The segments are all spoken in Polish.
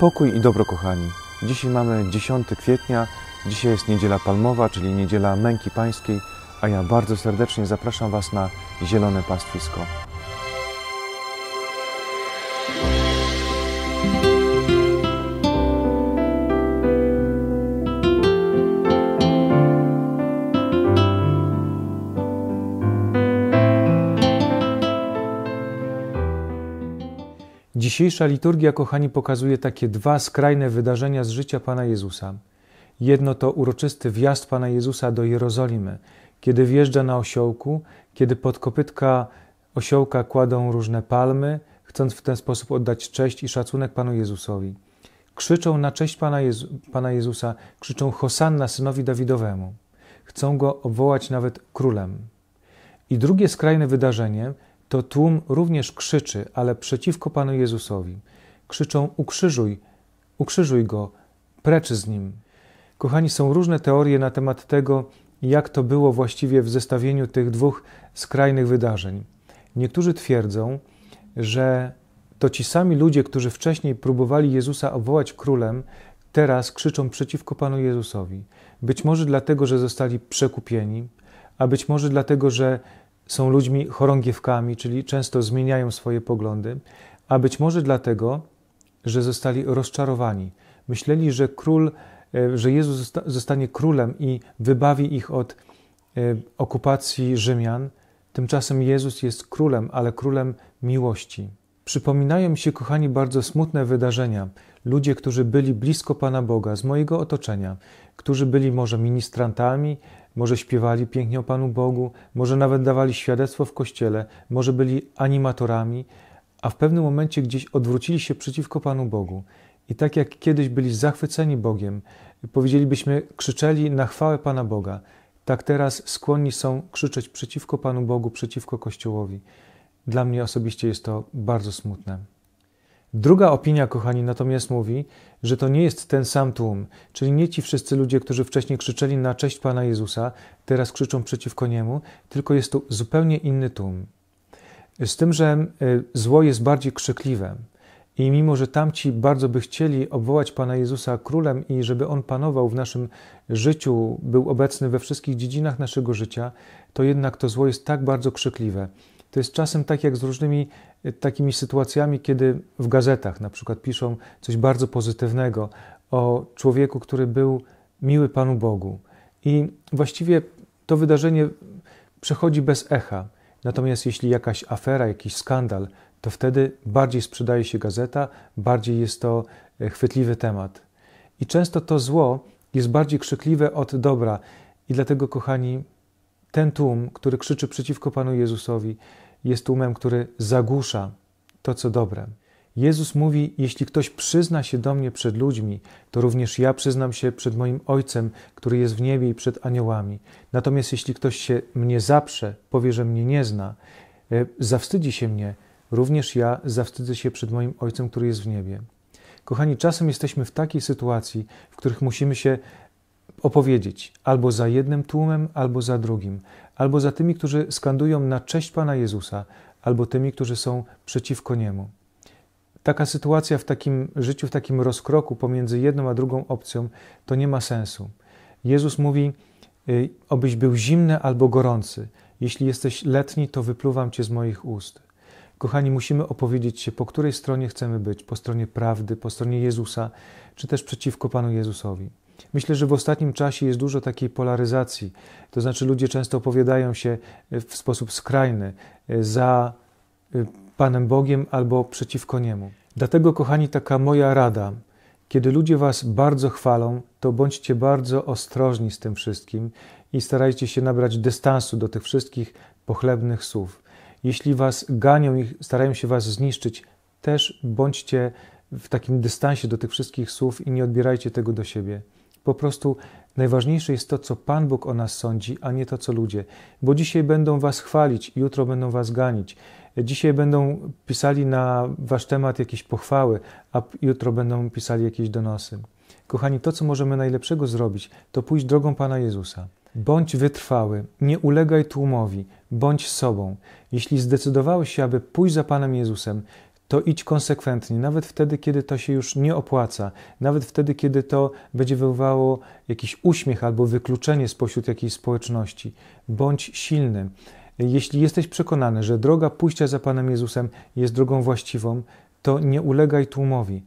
Pokój i dobro, kochani. Dzisiaj mamy 10 kwietnia, dzisiaj jest Niedziela Palmowa, czyli Niedziela Męki Pańskiej, a ja bardzo serdecznie zapraszam Was na Zielone Pastwisko. Dzisiejsza liturgia, kochani, pokazuje takie dwa skrajne wydarzenia z życia Pana Jezusa. Jedno to uroczysty wjazd Pana Jezusa do Jerozolimy, kiedy wjeżdża na osiołku, kiedy pod kopytka osiołka kładą różne palmy, chcąc w ten sposób oddać cześć i szacunek Panu Jezusowi. Krzyczą na cześć Pana, Jezu Pana Jezusa, krzyczą Hosanna synowi Dawidowemu. Chcą go obwołać nawet królem. I drugie skrajne wydarzenie to tłum również krzyczy, ale przeciwko Panu Jezusowi. Krzyczą: Ukrzyżuj, ukrzyżuj go, precz z nim. Kochani, są różne teorie na temat tego, jak to było właściwie w zestawieniu tych dwóch skrajnych wydarzeń. Niektórzy twierdzą, że to ci sami ludzie, którzy wcześniej próbowali Jezusa obwołać królem, teraz krzyczą przeciwko Panu Jezusowi. Być może dlatego, że zostali przekupieni, a być może dlatego, że są ludźmi chorągiewkami, czyli często zmieniają swoje poglądy, a być może dlatego, że zostali rozczarowani. Myśleli, że król, e, że Jezus zostanie królem i wybawi ich od e, okupacji Rzymian. Tymczasem Jezus jest królem, ale królem miłości. Przypominają mi się, kochani, bardzo smutne wydarzenia. Ludzie, którzy byli blisko Pana Boga, z mojego otoczenia, którzy byli może ministrantami, może śpiewali pięknie o Panu Bogu, może nawet dawali świadectwo w kościele, może byli animatorami, a w pewnym momencie gdzieś odwrócili się przeciwko Panu Bogu. I tak jak kiedyś byli zachwyceni Bogiem, powiedzielibyśmy, krzyczeli na chwałę Pana Boga, tak teraz skłonni są krzyczeć przeciwko Panu Bogu, przeciwko Kościołowi. Dla mnie osobiście jest to bardzo smutne. Druga opinia, kochani, natomiast mówi, że to nie jest ten sam tłum, czyli nie ci wszyscy ludzie, którzy wcześniej krzyczeli na cześć Pana Jezusa, teraz krzyczą przeciwko Niemu, tylko jest tu zupełnie inny tłum. Z tym, że y, zło jest bardziej krzykliwe. I mimo, że tamci bardzo by chcieli obwołać Pana Jezusa królem i żeby On panował w naszym życiu, był obecny we wszystkich dziedzinach naszego życia, to jednak to zło jest tak bardzo krzykliwe, to jest czasem tak jak z różnymi y, takimi sytuacjami, kiedy w gazetach na przykład piszą coś bardzo pozytywnego o człowieku, który był miły Panu Bogu. I właściwie to wydarzenie przechodzi bez echa. Natomiast jeśli jakaś afera, jakiś skandal, to wtedy bardziej sprzedaje się gazeta, bardziej jest to y, chwytliwy temat. I często to zło jest bardziej krzykliwe od dobra. I dlatego, kochani, ten tłum, który krzyczy przeciwko Panu Jezusowi, jest tłumem, który zagłusza to, co dobre. Jezus mówi: Jeśli ktoś przyzna się do mnie przed ludźmi, to również ja przyznam się przed moim Ojcem, który jest w niebie i przed aniołami. Natomiast jeśli ktoś się mnie zaprze, powie, że mnie nie zna, e, zawstydzi się mnie, również ja zawstydzę się przed moim Ojcem, który jest w niebie. Kochani, czasem jesteśmy w takiej sytuacji, w których musimy się opowiedzieć albo za jednym tłumem, albo za drugim, albo za tymi, którzy skandują na cześć Pana Jezusa, albo tymi, którzy są przeciwko Niemu. Taka sytuacja w takim życiu, w takim rozkroku pomiędzy jedną a drugą opcją, to nie ma sensu. Jezus mówi, y, obyś był zimny albo gorący. Jeśli jesteś letni, to wypluwam cię z moich ust. Kochani, musimy opowiedzieć się, po której stronie chcemy być, po stronie prawdy, po stronie Jezusa, czy też przeciwko Panu Jezusowi. Myślę, że w ostatnim czasie jest dużo takiej polaryzacji. To znaczy, ludzie często opowiadają się e, w sposób skrajny e, za e, Panem Bogiem albo przeciwko Niemu. Dlatego, kochani, taka moja rada. Kiedy ludzie Was bardzo chwalą, to bądźcie bardzo ostrożni z tym wszystkim i starajcie się nabrać dystansu do tych wszystkich pochlebnych słów. Jeśli Was ganią i starają się Was zniszczyć, też bądźcie w takim dystansie do tych wszystkich słów i nie odbierajcie tego do siebie. Po prostu najważniejsze jest to, co Pan Bóg o nas sądzi, a nie to, co ludzie. Bo dzisiaj będą was chwalić, jutro będą was ganić. Dzisiaj będą pisali na wasz temat jakieś pochwały, a jutro będą pisali jakieś donosy. Kochani, to, co możemy najlepszego zrobić, to pójść drogą Pana Jezusa. Bądź wytrwały, nie ulegaj tłumowi, bądź sobą. Jeśli zdecydowałeś się, aby pójść za Panem Jezusem, to idź konsekwentnie, nawet wtedy, kiedy to się już nie opłaca, nawet wtedy, kiedy to będzie wywołało jakiś uśmiech albo wykluczenie spośród jakiejś społeczności. Bądź silnym. Jeśli jesteś przekonany, że droga pójścia za Panem Jezusem jest drogą właściwą, to nie ulegaj tłumowi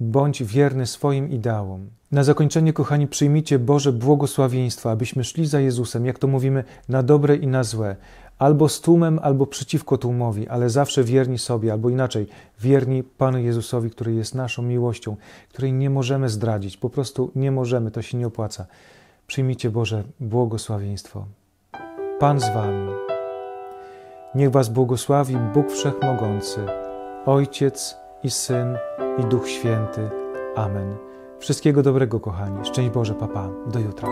bądź wierny swoim ideałom. Na zakończenie, kochani, przyjmijcie Boże błogosławieństwo, abyśmy szli za Jezusem, jak to mówimy, na dobre i na złe, albo z tłumem, albo przeciwko tłumowi, ale zawsze wierni sobie, albo inaczej, wierni Panu Jezusowi, który jest naszą miłością, której nie możemy zdradzić, po prostu nie możemy, to się nie opłaca. Przyjmijcie Boże błogosławieństwo. Pan z Wami. Niech Was błogosławi Bóg Wszechmogący, Ojciec i Syn i Duch Święty. Amen. Wszystkiego dobrego, kochani. Szczęść Boże, papa. Do jutra.